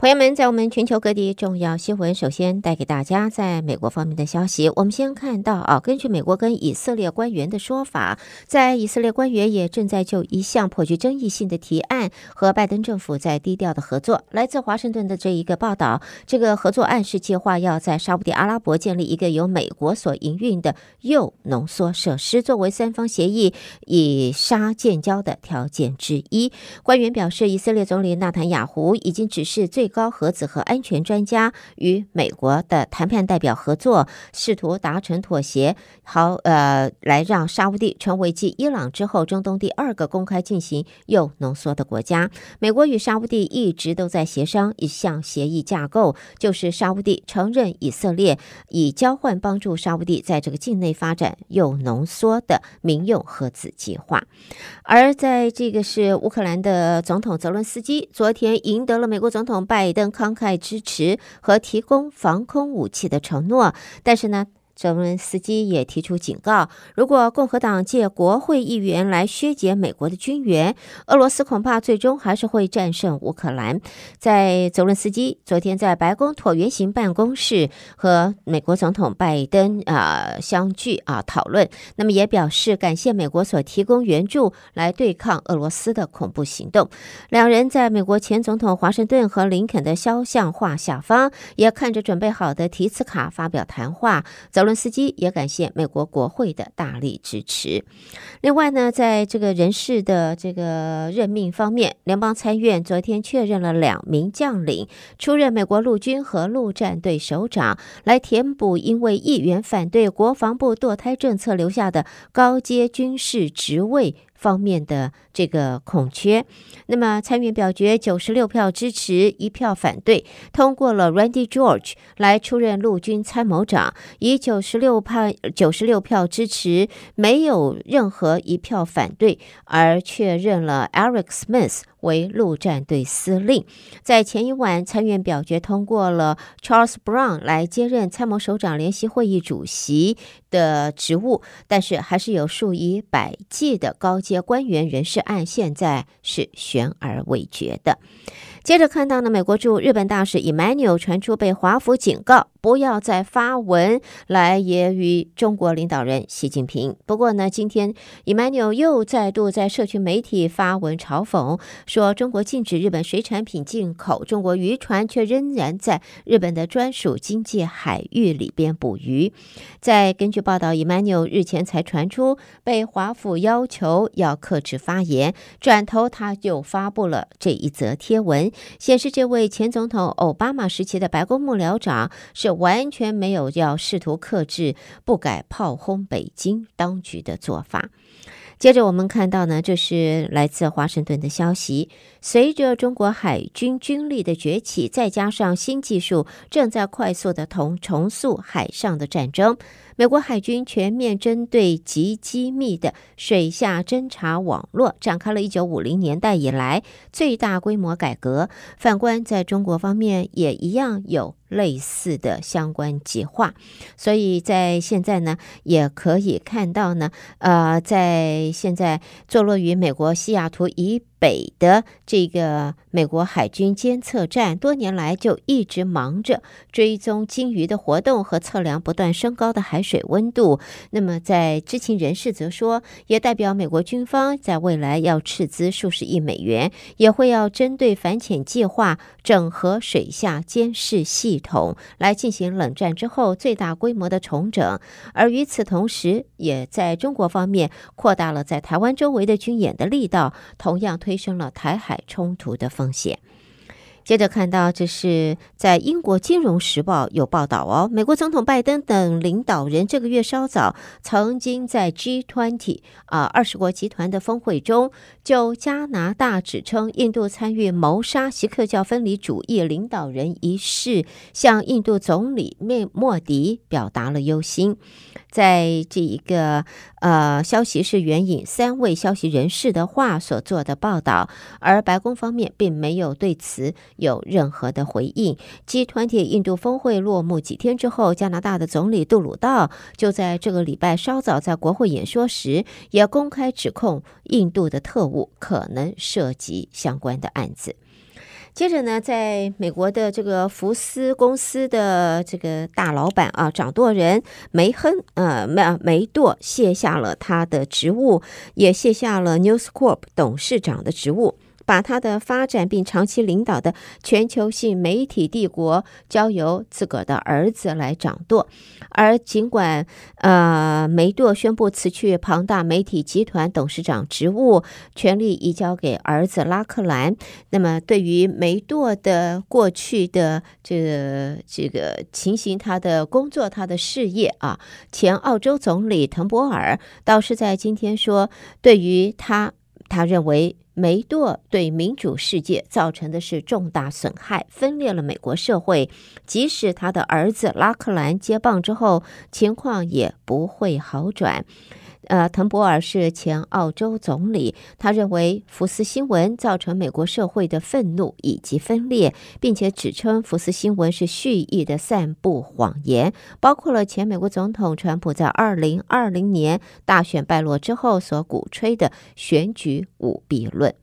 朋友们，在我们全球各地重要新闻，首先带给大家在美国方面的消息。我们先看到啊，根据美国跟以色列官员的说法，在以色列官员也正在就一项颇具争议性的提案和拜登政府在低调的合作。来自华盛顿的这一个报道，这个合作暗示计划要在沙地阿拉伯建立一个由美国所营运的铀浓缩设施，作为三方协议以沙建交的条件之一。官员表示，以色列总理纳坦雅胡已经指示最。高核子和安全专家与美国的谈判代表合作，试图达成妥协，好呃，来让沙乌地成为继伊朗之后中东第二个公开进行又浓缩的国家。美国与沙乌地一直都在协商一项协议架构，就是沙乌地承认以色列，以交换帮助沙乌地在这个境内发展又浓缩的民用核子计划。而在这个是乌克兰的总统泽伦斯基昨天赢得了美国总统拜。拜登慷慨支持和提供防空武器的承诺，但是呢？泽伦斯基也提出警告：，如果共和党借国会议员来削减美国的军援，俄罗斯恐怕最终还是会战胜乌克兰。在泽伦斯基昨天在白宫椭圆形办公室和美国总统拜登啊相聚啊讨论，那么也表示感谢美国所提供援助来对抗俄罗斯的恐怖行动。两人在美国前总统华盛顿和林肯的肖像画下方，也看着准备好的提词卡发表谈话。泽斯基也感谢美国国会的大力支持。另外呢，在这个人事的这个任命方面，联邦参议院昨天确认了两名将领出任美国陆军和陆战队首长，来填补因为议员反对国防部堕胎政策留下的高阶军事职位。方面的这个空缺，那么参院表决九十六票支持，一票反对，通过了 Randy George 来出任陆军参谋长，以九十六派九十六票支持，没有任何一票反对，而确认了 Eric Smith。为陆战队司令，在前一晚参院表决通过了 Charles Brown 来接任参谋首长联席会议主席的职务，但是还是有数以百计的高阶官员人事案现在是悬而未决的。接着看到呢，美国驻日本大使 Emmanuel 传出被华府警告。不要再发文来揶揄中国领导人习近平。不过呢，今天伊曼纽又再度在社区媒体发文嘲讽，说中国禁止日本水产品进口，中国渔船却仍然在日本的专属经济海域里边捕鱼。再根据报道，伊曼纽日前才传出被华府要求要克制发言，转头他就发布了这一则贴文，显示这位前总统奥巴马时期的白宫幕僚长是。完全没有要试图克制、不改炮轰北京当局的做法。接着，我们看到呢，这是来自华盛顿的消息：随着中国海军军力的崛起，再加上新技术正在快速的同重塑海上的战争。美国海军全面针对极机密的水下侦察网络展开了一九五零年代以来最大规模改革。反观在中国方面，也一样有类似的相关计划。所以在现在呢，也可以看到呢，呃，在现在坐落于美国西雅图以北的这个美国海军监测站多年来就一直忙着追踪鲸鱼的活动和测量不断升高的海水温度。那么，在知情人士则说，也代表美国军方在未来要斥资数十亿美元，也会要针对反潜计划整合水下监视系统来进行冷战之后最大规模的重整。而与此同时，也在中国方面扩大了在台湾周围的军演的力道，同样。催生了台海冲突的风险。接着看到，这是在英国《金融时报》有报道哦。美国总统拜登等领导人这个月稍早曾经在 G 2 0啊二十国集团的峰会中，就加拿大指称印度参与谋杀锡克教分离主义领导人一事，向印度总理莫莫迪表达了忧心。在这一个呃消息是援引三位消息人士的话所做的报道，而白宫方面并没有对此。有任何的回应 g 团体印度峰会落幕几天之后，加拿大的总理杜鲁道就在这个礼拜稍早在国会演说时，也公开指控印度的特务可能涉及相关的案子。接着呢，在美国的这个福斯公司的这个大老板啊，掌舵人梅亨呃梅梅多卸下了他的职务，也卸下了 News Corp 董事长的职务。把他的发展并长期领导的全球性媒体帝国交由自个儿的儿子来掌舵，而尽管呃，梅多宣布辞去庞大媒体集团董事长职务，权力移交给儿子拉克兰。那么，对于梅多的过去的这个这个情形，他的工作，他的事业啊，前澳洲总理滕博尔倒是在今天说，对于他。他认为，梅多对民主世界造成的是重大损害，分裂了美国社会。即使他的儿子拉克兰接棒之后，情况也不会好转。呃，滕伯尔是前澳洲总理，他认为福斯新闻造成美国社会的愤怒以及分裂，并且指称福斯新闻是蓄意的散布谎言，包括了前美国总统川普在二零二零年大选败落之后所鼓吹的选举舞弊论。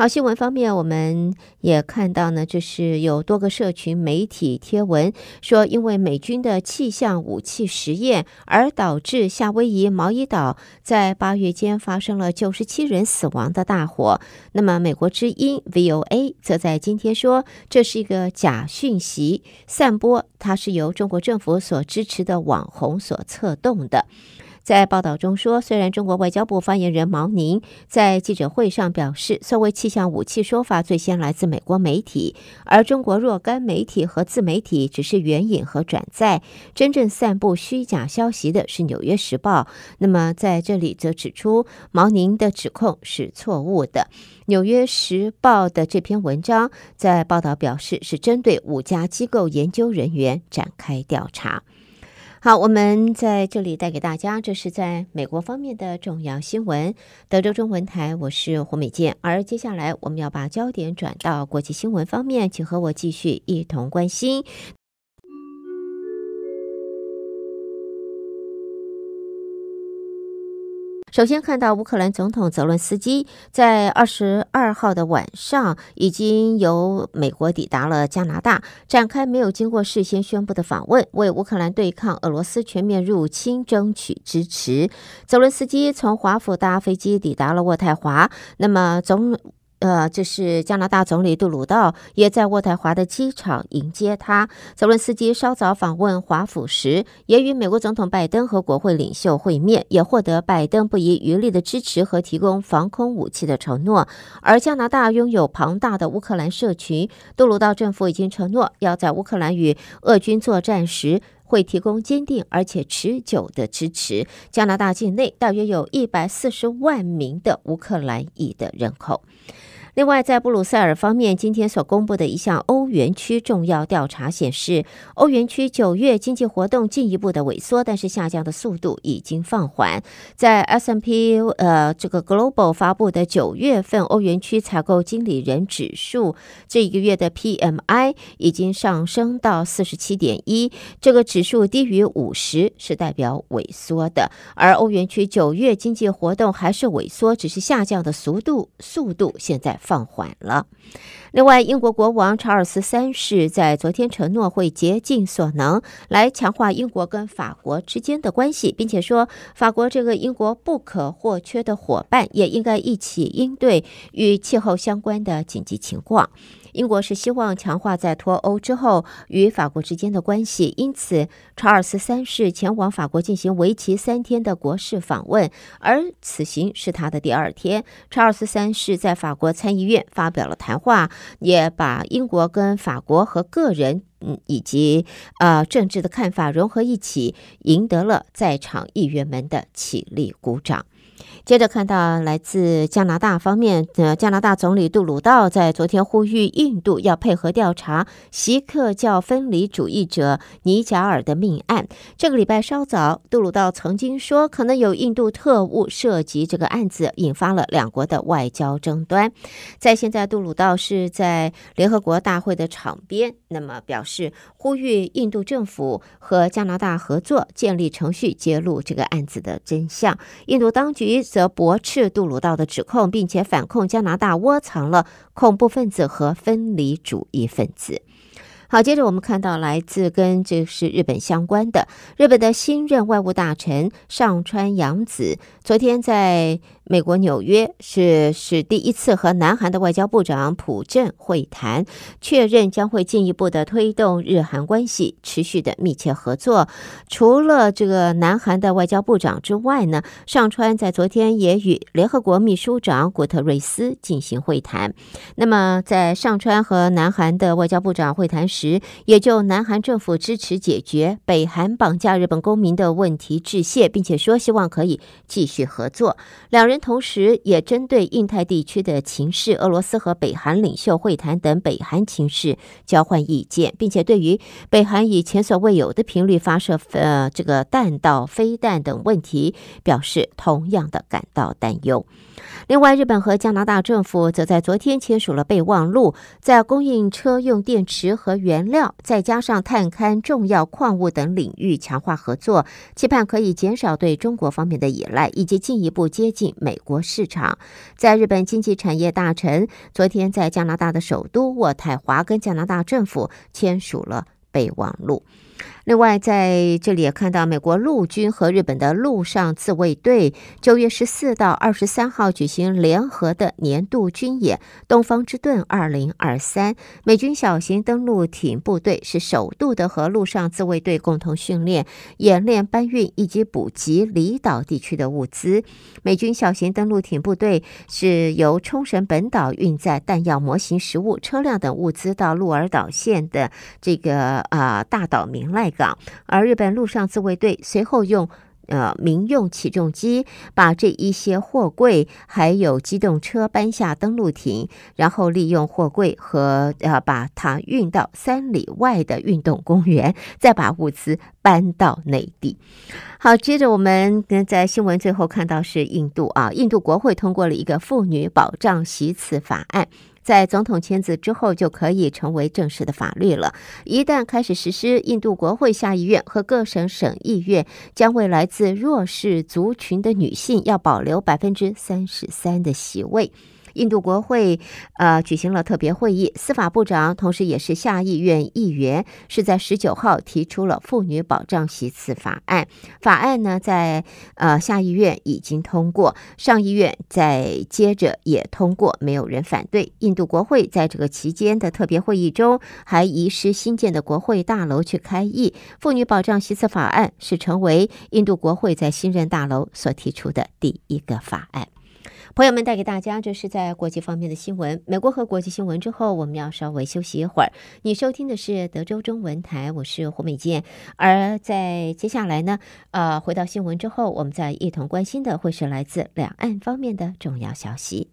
好，新闻方面，我们也看到呢，就是有多个社群媒体贴文说，因为美军的气象武器实验而导致夏威夷毛伊岛在八月间发生了九十七人死亡的大火。那么，美国之音 （VOA） 则在今天说，这是一个假讯息散播，它是由中国政府所支持的网红所策动的。在报道中说，虽然中国外交部发言人毛宁在记者会上表示，所谓“气象武器”说法最先来自美国媒体，而中国若干媒体和自媒体只是援引和转载，真正散布虚假消息的是《纽约时报》。那么，在这里则指出，毛宁的指控是错误的，《纽约时报》的这篇文章在报道表示是针对五家机构研究人员展开调查。好，我们在这里带给大家，这是在美国方面的重要新闻。德州中文台，我是胡美健。而接下来，我们要把焦点转到国际新闻方面，请和我继续一同关心。首先看到，乌克兰总统泽伦斯基在二十二号的晚上已经由美国抵达了加拿大，展开没有经过事先宣布的访问，为乌克兰对抗俄罗斯全面入侵争取支持。泽伦斯基从华府搭飞机抵达了渥太华，那么总。呃，就是加拿大总理杜鲁道也在渥太华的机场迎接他。泽伦斯基稍早访问华府时，也与美国总统拜登和国会领袖会面，也获得拜登不遗余力的支持和提供防空武器的承诺。而加拿大拥有庞大的乌克兰社群，杜鲁道政府已经承诺要在乌克兰与俄军作战时会提供坚定而且持久的支持。加拿大境内大约有一百四十万名的乌克兰裔的人口。另外，在布鲁塞尔方面，今天所公布的一项欧元区重要调查显示，欧元区九月经济活动进一步的萎缩，但是下降的速度已经放缓。在 S M P 呃这个 Global 发布的九月份欧元区采购经理人指数，这一个月的 P M I 已经上升到四十七点一。这个指数低于五十是代表萎缩的，而欧元区九月经济活动还是萎缩，只是下降的速度速度现在。放缓了。另外，英国国王查尔斯三世在昨天承诺会竭尽所能来强化英国跟法国之间的关系，并且说法国这个英国不可或缺的伙伴也应该一起应对与气候相关的紧急情况。英国是希望强化在脱欧之后与法国之间的关系，因此查尔斯三世前往法国进行为期三天的国事访问，而此行是他的第二天。查尔斯三世在法国参议院发表了谈话，也把英国跟法国和个人以及呃政治的看法融合一起，赢得了在场议员们的起立鼓掌。接着看到来自加拿大方面，呃，加拿大总理杜鲁道在昨天呼吁印度要配合调查锡克教分离主义者尼贾尔的命案。这个礼拜稍早，杜鲁道曾经说可能有印度特务涉及这个案子，引发了两国的外交争端。在现在，杜鲁道是在联合国大会的场边，那么表示呼吁印度政府和加拿大合作，建立程序揭露这个案子的真相。印度当局。则驳斥杜鲁道的指控，并且反控加拿大窝藏了恐怖分子和分离主义分子。好，接着我们看到来自跟这是日本相关的日本的新任外务大臣上川洋子，昨天在。美国纽约是是第一次和南韩的外交部长朴正会谈，确认将会进一步的推动日韩关系持续的密切合作。除了这个南韩的外交部长之外呢，上川在昨天也与联合国秘书长古特瑞斯进行会谈。那么在上川和南韩的外交部长会谈时，也就南韩政府支持解决北韩绑架日本公民的问题致谢，并且说希望可以继续合作。两人。同时，也针对印太地区的情势、俄罗斯和北韩领袖会谈等北韩情势交换意见，并且对于北韩以前所未有的频率发射呃这个弹道飞弹等问题，表示同样的感到担忧。另外，日本和加拿大政府则在昨天签署了备忘录，在供应车用电池和原料，再加上探勘重要矿物等领域强化合作，期盼可以减少对中国方面的依赖，以及进一步接近。美国市场，在日本经济产业大臣昨天在加拿大的首都渥太华跟加拿大政府签署了备忘录。另外，在这里也看到，美国陆军和日本的陆上自卫队九月十四到二十三号举行联合的年度军演“东方之盾”二零二三。美军小型登陆艇部队是首度的和陆上自卫队共同训练、演练搬运以及补给离岛地区的物资。美军小型登陆艇部队是由冲绳本岛运载弹药、模型、食物、车辆等物资到鹿儿岛县的这个啊大岛民。赖港，而日本陆上自卫队随后用呃民用起重机把这一些货柜还有机动车搬下登陆艇，然后利用货柜和呃把它运到三里外的运动公园，再把物资搬到内地。好，接着我们在新闻最后看到是印度啊，印度国会通过了一个妇女保障席次法案。在总统签字之后，就可以成为正式的法律了。一旦开始实施，印度国会下议院和各省省议院将为来自弱势族群的女性要保留百分之三十三的席位。印度国会，呃，举行了特别会议。司法部长同时也是下议院议员，是在十九号提出了《妇女保障席次法案》。法案呢，在呃下议院已经通过，上议院在接着也通过，没有人反对。印度国会在这个期间的特别会议中，还移师新建的国会大楼去开议。《妇女保障席次法案》是成为印度国会在新任大楼所提出的第一个法案。朋友们带给大家，这是在国际方面的新闻。美国和国际新闻之后，我们要稍微休息一会儿。你收听的是德州中文台，我是胡美健。而在接下来呢，呃，回到新闻之后，我们再一同关心的会是来自两岸方面的重要消息。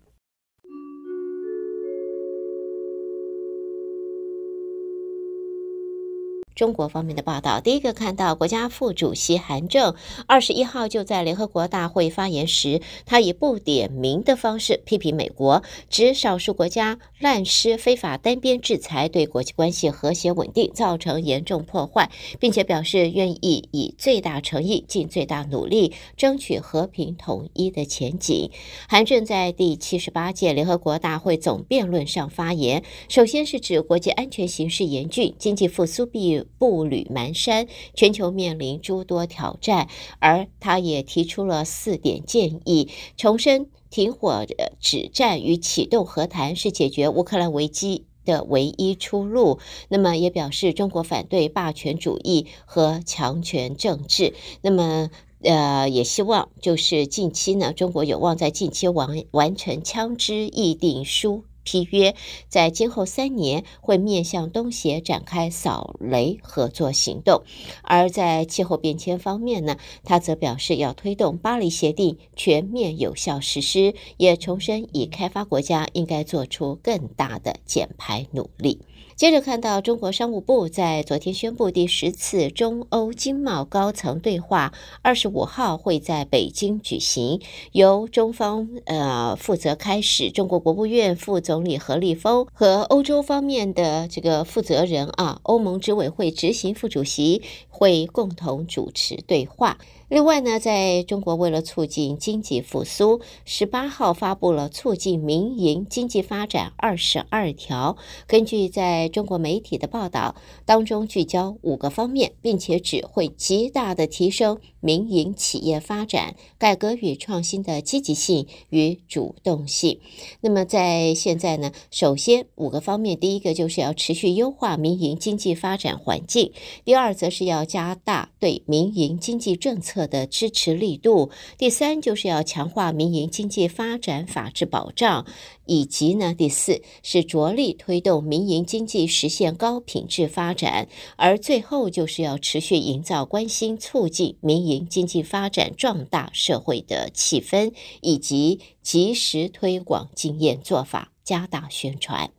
中国方面的报道，第一个看到国家副主席韩正二十一号就在联合国大会发言时，他以不点名的方式批评美国，指少数国家滥施非法单边制裁，对国际关系和谐稳定造成严重破坏，并且表示愿意以最大诚意、尽最大努力，争取和平统一的前景。韩正在第七十八届联合国大会总辩论上发言，首先是指国际安全形势严峻，经济复苏必。步履蹒跚，全球面临诸多挑战，而他也提出了四点建议。重申停火、止战与启动和谈是解决乌克兰危机的唯一出路。那么，也表示中国反对霸权主义和强权政治。那么，呃，也希望就是近期呢，中国有望在近期完完成枪支议定书。批约在今后三年会面向东协展开扫雷合作行动，而在气候变迁方面呢，他则表示要推动巴黎协定全面有效实施，也重申以开发国家应该做出更大的减排努力。接着看到，中国商务部在昨天宣布，第十次中欧经贸高层对话二十五号会在北京举行，由中方呃负责开始，中国国务院副总理何立峰和欧洲方面的这个负责人啊，欧盟执委会执行副主席会共同主持对话。另外呢，在中国为了促进经济复苏，十八号发布了《促进民营经济发展二十二条》。根据在中国媒体的报道当中，聚焦五个方面，并且只会极大的提升民营企业发展改革与创新的积极性与主动性。那么在现在呢，首先五个方面，第一个就是要持续优化民营经济发展环境；第二，则是要加大对民营经济政策。的支持力度。第三，就是要强化民营经济发展法治保障，以及呢，第四是着力推动民营经济实现高品质发展。而最后，就是要持续营造关心、促进民营经济发展壮大社会的气氛，以及及时推广经验做法，加大宣传。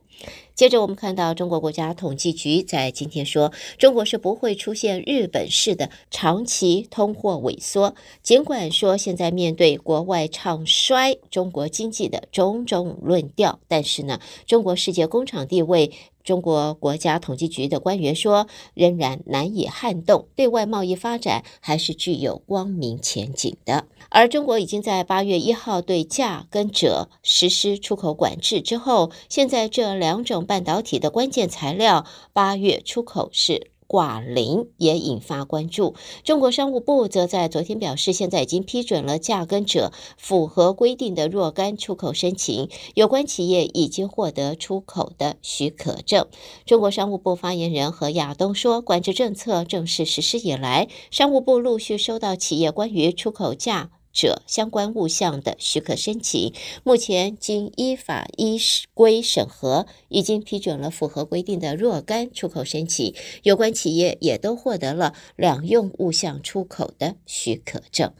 接着我们看到，中国国家统计局在今天说，中国是不会出现日本式的长期通货萎缩。尽管说现在面对国外唱衰中国经济的种种论调，但是呢，中国世界工厂地位，中国国家统计局的官员说，仍然难以撼动，对外贸易发展还是具有光明前景的。而中国已经在八月一号对价跟者实施出口管制之后，现在这两种。半导体的关键材料八月出口是挂零，也引发关注。中国商务部则在昨天表示，现在已经批准了价根者符合规定的若干出口申请，有关企业已经获得出口的许可证。中国商务部发言人何亚东说，管制政策正式实施以来，商务部陆续收到企业关于出口价。者相关物项的许可申请，目前经依法依规审核，已经批准了符合规定的若干出口申请，有关企业也都获得了两用物项出口的许可证。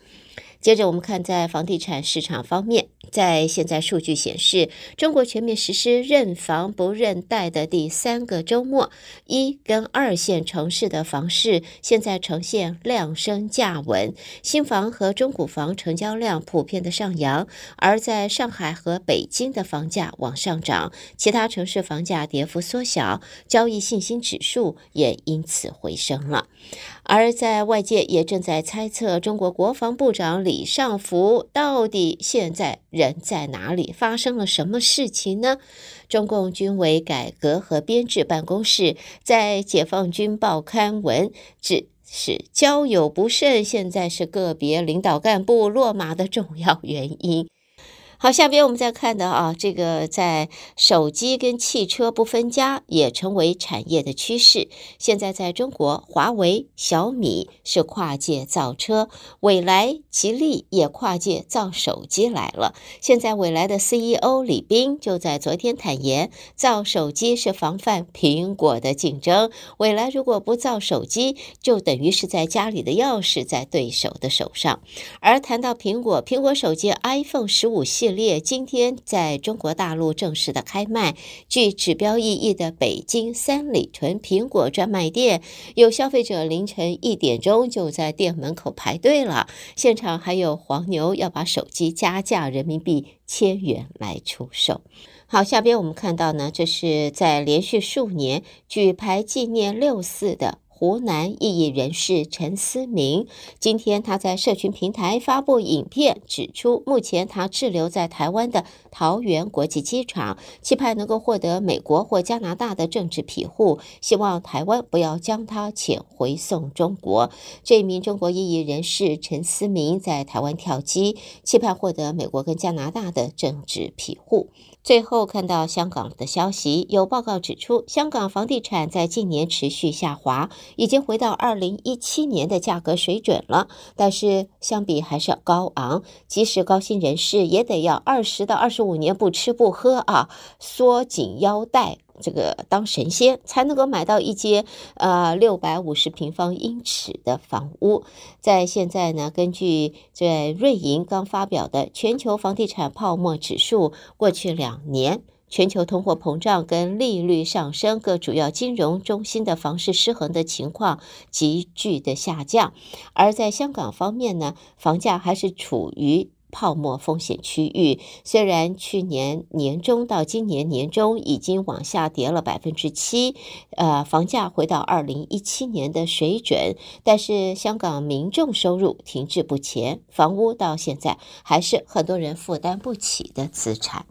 接着，我们看在房地产市场方面。在现在数据显示，中国全面实施认房不认贷的第三个周末，一跟二线城市的房市现在呈现量升价稳，新房和中古房成交量普遍的上扬，而在上海和北京的房价往上涨，其他城市房价跌幅缩小，交易信心指数也因此回升了。而在外界也正在猜测，中国国防部长李尚福到底现在。人在哪里？发生了什么事情呢？中共军委改革和编制办公室在解放军报刊文指。是交友不慎，现在是个别领导干部落马的重要原因。好，下边我们再看的啊，这个在手机跟汽车不分家也成为产业的趋势。现在在中国，华为、小米是跨界造车，未来、吉利也跨界造手机来了。现在，未来的 C E O 李斌就在昨天坦言，造手机是防范苹果的竞争。未来如果不造手机，就等于是在家里的钥匙在对手的手上。而谈到苹果，苹果手机 iPhone 十五系。列今天在中国大陆正式的开卖，据指标意义的北京三里屯苹果专卖店，有消费者凌晨一点钟就在店门口排队了，现场还有黄牛要把手机加价人民币千元来出售。好，下边我们看到呢，这是在连续数年举牌纪念六四的。湖南异议人士陈思明今天他在社群平台发布影片，指出目前他滞留在台湾的桃园国际机场，期盼能够获得美国或加拿大的政治庇护，希望台湾不要将他遣回送中国。这一名中国异议人士陈思明在台湾跳机，期盼获得美国跟加拿大的政治庇护。最后看到香港的消息，有报告指出，香港房地产在近年持续下滑，已经回到二零一七年的价格水准了。但是相比还是要高昂，即使高薪人士也得要二十到二十五年不吃不喝啊，缩紧腰带。这个当神仙才能够买到一间，呃，六百五十平方英尺的房屋。在现在呢，根据这瑞银刚发表的全球房地产泡沫指数，过去两年全球通货膨胀跟利率上升，各主要金融中心的房市失衡的情况急剧的下降。而在香港方面呢，房价还是处于。泡沫风险区域，虽然去年年中到今年年中已经往下跌了百分之七，呃，房价回到二零一七年的水准，但是香港民众收入停滞不前，房屋到现在还是很多人负担不起的资产。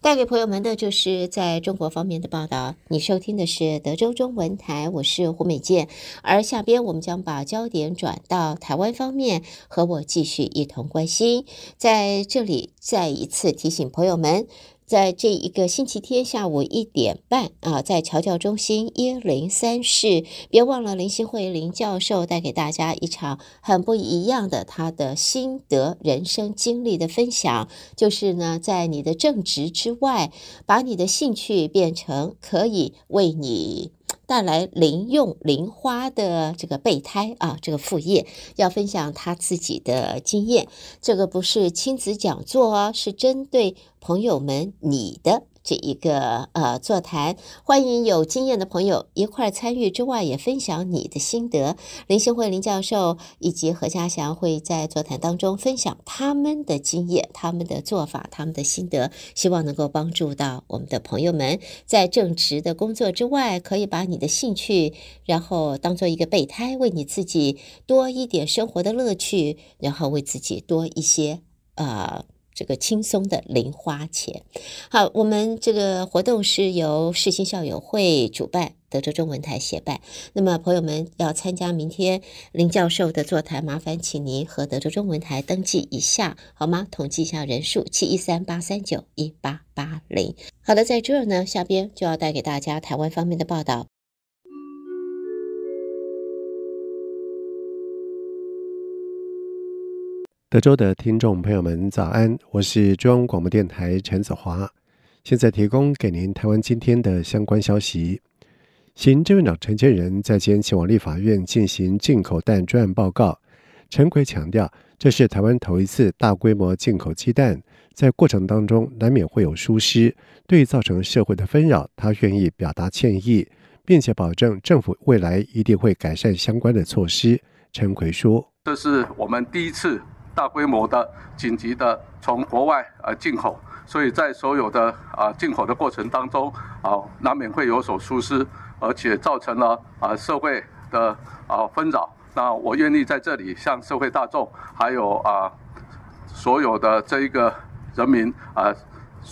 带给朋友们的就是在中国方面的报道。你收听的是德州中文台，我是胡美健。而下边我们将把焦点转到台湾方面，和我继续一同关心。在这里，再一次提醒朋友们。在这一个星期天下午一点半啊，在侨教中心一零三室，别忘了林希慧林教授带给大家一场很不一样的他的心得、人生经历的分享。就是呢，在你的正职之外，把你的兴趣变成可以为你。带来零用零花的这个备胎啊，这个副业要分享他自己的经验。这个不是亲子讲座哦，是针对朋友们你的。这一个呃座谈，欢迎有经验的朋友一块参与之外，也分享你的心得。林新慧林教授以及何家祥会在座谈当中分享他们的经验、他们的做法、他们的心得，希望能够帮助到我们的朋友们，在正职的工作之外，可以把你的兴趣然后当做一个备胎，为你自己多一点生活的乐趣，然后为自己多一些呃。这个轻松的零花钱，好，我们这个活动是由世新校友会主办，德州中文台协办。那么，朋友们要参加明天林教授的座谈，麻烦请您和德州中文台登记一下，好吗？统计一下人数：七一三八三九一八八零。好的，在这儿呢，下边就要带给大家台湾方面的报道。德州的听众朋友们，早安！我是中央广播电台陈子华，现在提供给您台湾今天的相关消息。行政院长陈建仁在前前往立法院进行进口蛋专案报告，陈奎强调，这是台湾头一次大规模进口鸡蛋，在过程当中难免会有疏失，对造成社会的纷扰，他愿意表达歉意，并且保证政府未来一定会改善相关的措施。陈奎说：“这是我们第一次。”大规模的、紧急的从国外呃进口，所以在所有的啊进口的过程当中啊，难免会有所疏失，而且造成了啊社会的啊纷扰。那我愿意在这里向社会大众还有啊所有的这一个人民啊，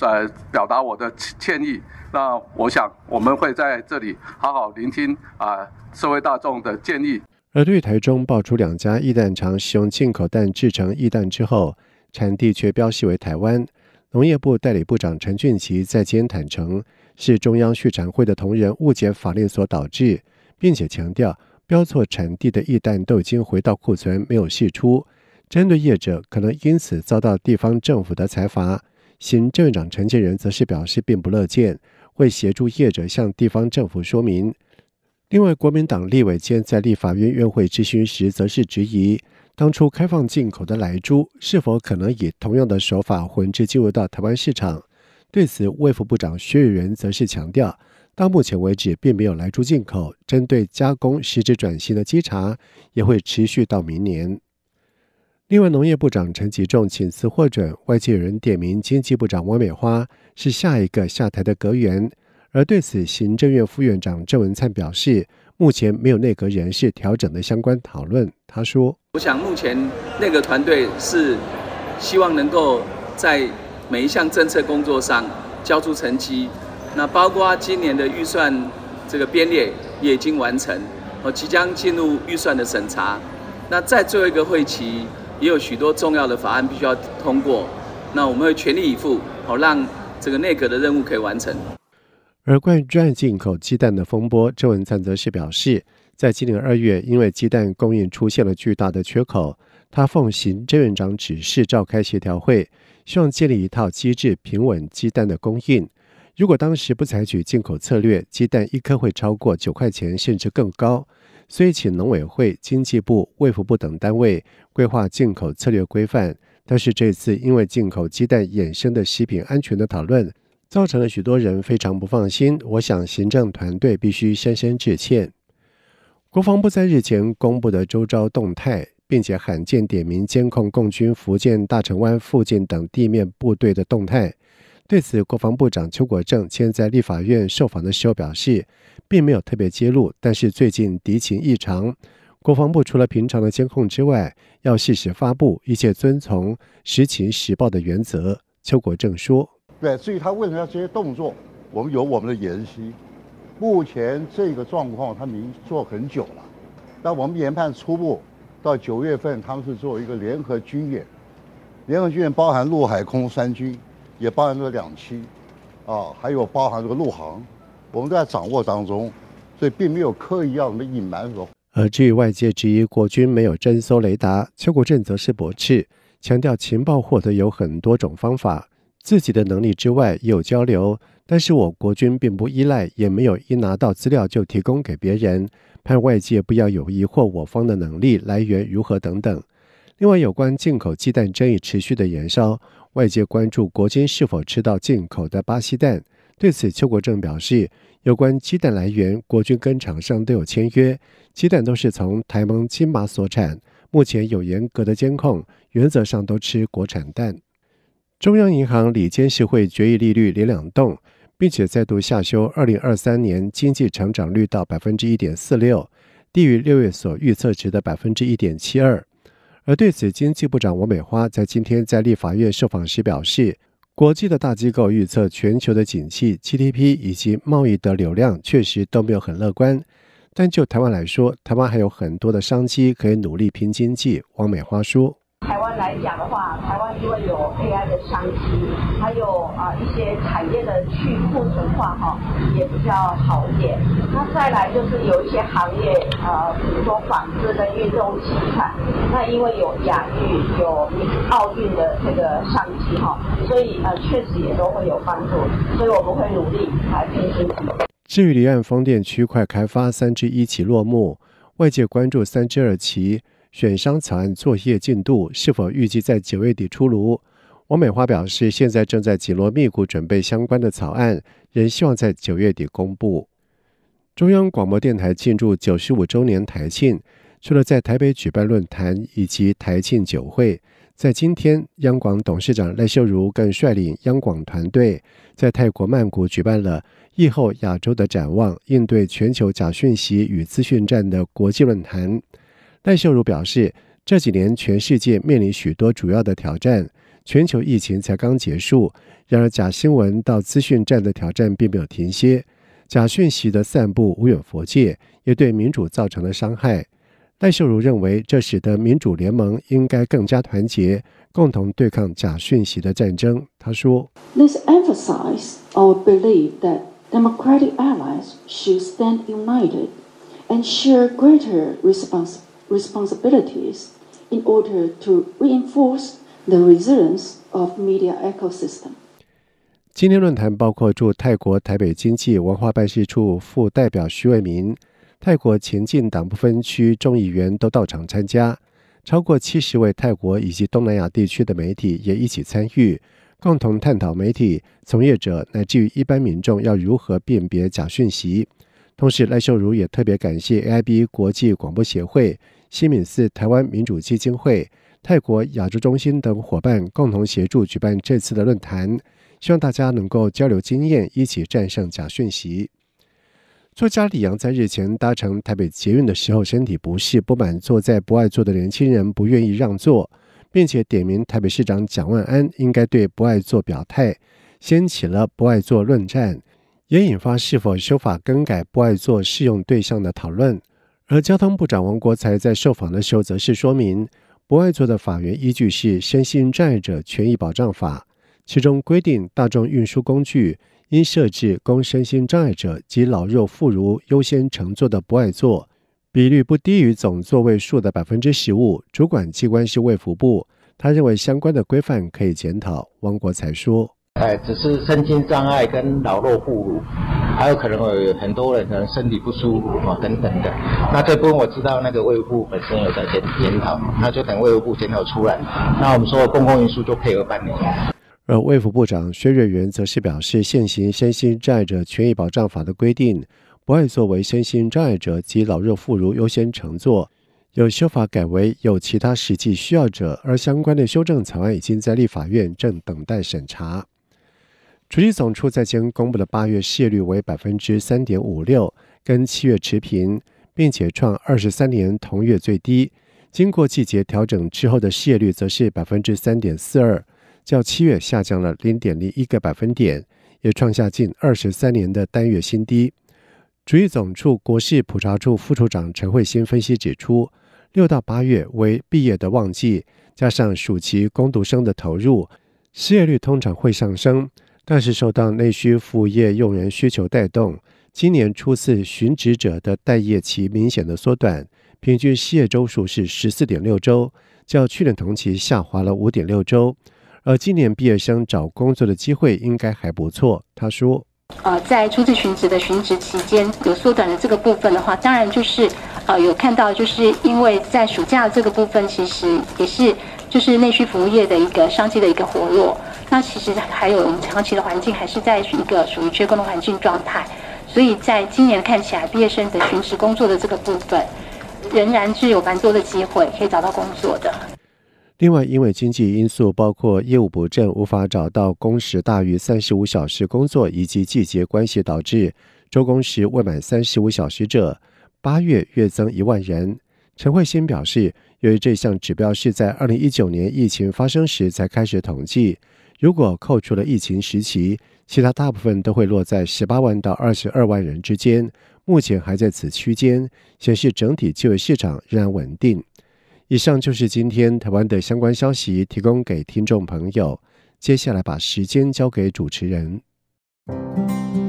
呃表达我的歉意。那我想我们会在这里好好聆听啊社会大众的建议。而对台中爆出两家液氮厂使用进口蛋制成液氮之后，产地却标示为台湾，农业部代理部长陈俊奇在间坦承是中央畜产会的同仁误解法令所导致，并且强调标错产地的氮都已经回到库存没有释出，针对业者可能因此遭到地方政府的裁罚。行政院长陈建仁则是表示并不乐见，会协助业者向地方政府说明。另外，国民党立委兼在立法院院会质询时，则是质疑当初开放进口的莱猪是否可能以同样的手法混制进入到台湾市场。对此，魏副部长薛玉仁则是强调，到目前为止并没有莱猪进口。针对加工实质转型的稽查，也会持续到明年。另外，农业部长陈吉仲请辞获准，外界有人点名经济部长王美花是下一个下台的阁员。而对此，行政院副院长郑文灿表示，目前没有内阁人事调整的相关讨论。他说：“我想目前内阁团队是希望能够在每一项政策工作上交出成绩。那包括今年的预算这个编列也已经完成，我即将进入预算的审查。那在最后一个会期，也有许多重要的法案必须要通过。那我们会全力以赴，好让这个内阁的任务可以完成。”而关于专案进口鸡蛋的风波，郑文灿则是表示，在今年二月，因为鸡蛋供应出现了巨大的缺口，他奉行郑院长指示召开协调会，希望建立一套机制，平稳鸡蛋的供应。如果当时不采取进口策略，鸡蛋一颗会超过九块钱，甚至更高。所以请农委会、经济部、卫福部等单位规划进口策略规范。但是这次因为进口鸡蛋衍生的食品安全的讨论。造成了许多人非常不放心。我想，行政团队必须深深致歉。国防部在日前公布的周遭动态，并且罕见点名监控共军福建大陈湾附近等地面部队的动态。对此，国防部长邱国正现在立法院受访的时候表示，并没有特别揭露，但是最近敌情异常，国防部除了平常的监控之外，要适时发布，一切遵从实情实报的原则。邱国正说。对，至于他为什么要这些动作，我们有我们的研析。目前这个状况，他已经做很久了。那我们研判初步，到九月份他们是做一个联合军演，联合军演包含陆海空三军，也包含了两栖，啊，还有包含这个陆航，我们都在掌握当中，所以并没有刻意要什么隐瞒什么。而至于外界质疑国军没有侦搜雷达，邱国正则是驳斥，强调情报获得有很多种方法。自己的能力之外也有交流，但是我国军并不依赖，也没有一拿到资料就提供给别人，盼外界不要有疑惑我方的能力来源如何等等。另外，有关进口鸡蛋争议持续的燃烧，外界关注国军是否吃到进口的巴西蛋。对此，邱国正表示，有关鸡蛋来源，国军跟厂商都有签约，鸡蛋都是从台盟金马所产，目前有严格的监控，原则上都吃国产蛋。中央银行里监事会决议利率连两动，并且再度下修二零二三年经济成长率到百分之一点四六，低于六月所预测值的百分之一点七二。而对此，经济部长王美花在今天在立法院受访时表示，国际的大机构预测全球的景气、GDP 以及贸易的流量确实都没有很乐观。但就台湾来说，台湾还有很多的商机可以努力拼经济。王美花说。来讲的话，台湾因为有 AI 的商机，还有啊一些产业的去库存化哈，也比较好一点。那再来就是有一些行业啊，比如说纺织跟运动器材，那因为有亚运有奥运的这个商机哈，所以呃确实也都会有帮助。所以我们会努力来提至于离岸风电区块开发三支一期落幕，外界关注三支二期。选商草案作业进度是否预计在九月底出炉？王美花表示，现在正在紧锣密鼓准备相关的草案，仍希望在九月底公布。中央广播电台进祝九十五周年台庆，除了在台北举办论坛以及台庆酒会，在今天，央广董事长赖秀如更率领央广团队在泰国曼谷举办了“疫后亚洲的展望：应对全球假讯息与资讯战”的国际论坛。赖秀如表示，这几年全世界面临许多主要的挑战，全球疫情才刚结束，然而假新闻到资讯战的挑战并没有停歇，假讯息的散布无远佛界，也对民主造成了伤害。赖秀如认为，这使得民主联盟应该更加团结，共同对抗假讯息的战争。他说：“This e m p h a s i z e s our belief that democratic allies should stand united and share greater respons.” i i i b l t y responsibilities in order to reinforce the resilience of media ecosystem。今天论坛包括驻泰国台北经济文化办事处副代表徐伟民、泰国前进党部分区众议员都到场参加，超过七十位泰国以及东南亚地区的媒体也一起参与，共同探讨媒体从业者乃至于一般民众要如何辨别假讯息。同时赖秀如也特别感谢 AIB 国际广播协会。新敏寺、台湾民主基金会、泰国亚洲中心等伙伴共同协助举办这次的论坛，希望大家能够交流经验，一起战胜假讯息。作家李阳在日前搭乘台北捷运的时候，身体不适，不满坐在不爱坐的年轻人不愿意让座，并且点名台北市长蒋万安应该对不爱坐表态，掀起了不爱坐论战，也引发是否修法更改不爱坐适用对象的讨论。而交通部长王国才在受访的时候，则是说明不爱做的法源依据是《身心障碍者权益保障法》，其中规定大众运输工具应设置供身心障碍者及老弱妇孺优先乘坐的不爱座，比率不低于总座位数的百分之十五。主管机关是卫福部。他认为相关的规范可以检讨。王国才说：“哎，只是身心障碍跟老弱妇孺。”还有可能有很多人可能身体不舒服啊等等的，那这波我知道那个卫生部本身有在检检讨，那就等卫生部检讨出来。那我们说公共运输就配合办理。而卫副部长薛瑞元则是表示，现行身心障碍者权益保障法的规定，不爱作为身心障碍者及老弱妇孺优先乘坐，有修法改为有其他实际需要者。而相关的修正草案已经在立法院正等待审查。主计总处在今公布的八月失业率为百分之三点五六，跟七月持平，并且创二十三年同月最低。经过季节调整之后的失业率则是百分之三点四二，较七月下降了零点零一个百分点，也创下近二十三年的单月新低。主计总处国事普查处副处长陈慧欣分析指出，六到八月为毕业的旺季，加上暑期攻读生的投入，失业率通常会上升。但是受到内需服务业用人需求带动，今年初次寻职者的待业期明显的缩短，平均失业周数是十四点六周，较去年同期下滑了五点六周。而今年毕业生找工作的机会应该还不错，他说。呃，在初次寻职的寻职期间有缩短的这个部分的话，当然就是呃有看到，就是因为在暑假这个部分，其实也是就是内需服务业的一个商机的一个活络。那其实还有长期的环境还是在一个属于缺工的环境状态，所以在今年看起来毕业生的寻职工作的这个部分，仍然是有蛮多的机会可以找到工作的。另外，因为经济因素，包括业务不振、无法找到工时大于三十五小时工作，以及季节关系导致周工时未满三十五小时者，八月月增一万人。陈慧欣表示，由于这项指标是在二零一九年疫情发生时才开始统计，如果扣除了疫情时期，其他大部分都会落在十八万到二十二万人之间，目前还在此区间，显示整体就业市场仍然稳定。以上就是今天台湾的相关消息，提供给听众朋友。接下来把时间交给主持人。